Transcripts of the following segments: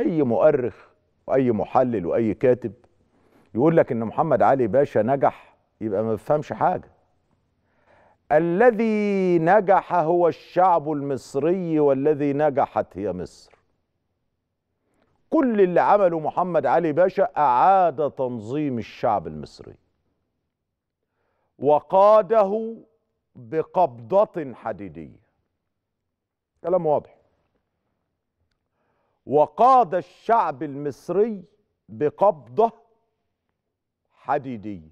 اي مؤرخ واي محلل واي كاتب يقول لك ان محمد علي باشا نجح يبقى ما بيفهمش حاجه الذي نجح هو الشعب المصري والذي نجحت هي مصر كل اللي عمله محمد علي باشا اعاد تنظيم الشعب المصري وقاده بقبضه حديديه كلام واضح وقاد الشعب المصري بقبضة حديدية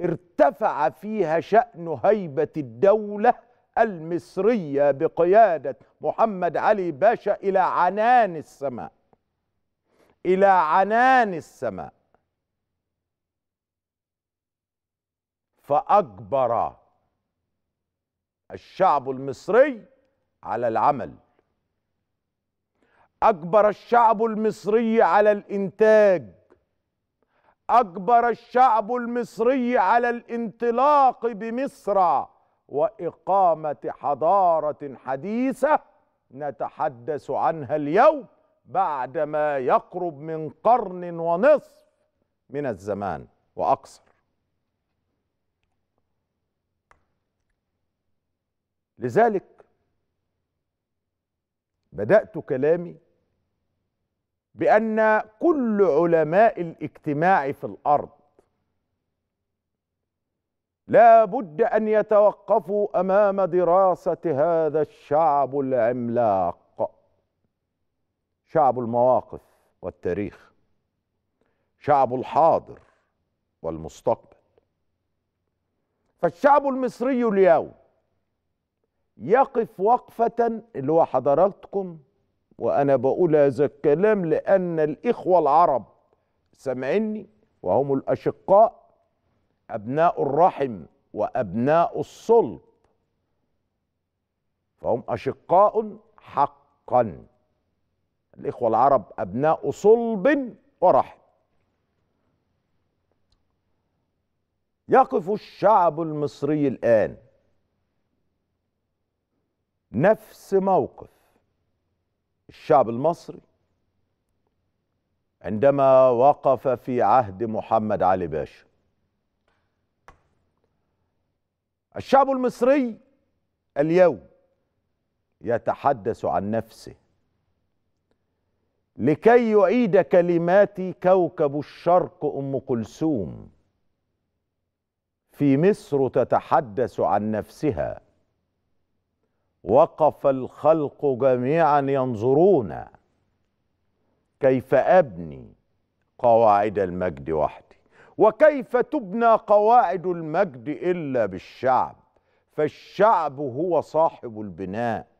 ارتفع فيها شأن هيبة الدولة المصرية بقيادة محمد علي باشا إلى عنان السماء إلى عنان السماء فأجبر الشعب المصري على العمل اجبر الشعب المصري على الانتاج اجبر الشعب المصري على الانطلاق بمصر واقامه حضاره حديثه نتحدث عنها اليوم بعدما يقرب من قرن ونصف من الزمان واقصر لذلك بدات كلامي بأن كل علماء الاجتماع في الأرض لا بد أن يتوقفوا أمام دراسة هذا الشعب العملاق شعب المواقف والتاريخ شعب الحاضر والمستقبل فالشعب المصري اليوم يقف وقفة اللي هو حضراتكم وانا بقول هذا الكلام لان الاخوه العرب سامعني وهم الاشقاء ابناء الرحم وابناء الصلب فهم اشقاء حقا الاخوه العرب ابناء صلب ورحم يقف الشعب المصري الان نفس موقف الشعب المصري عندما وقف في عهد محمد علي باشا الشعب المصري اليوم يتحدث عن نفسه لكي يعيد كلمات كوكب الشرق ام كلثوم في مصر تتحدث عن نفسها وقف الخلق جميعا ينظرون كيف أبني قواعد المجد وحدي وكيف تبنى قواعد المجد إلا بالشعب فالشعب هو صاحب البناء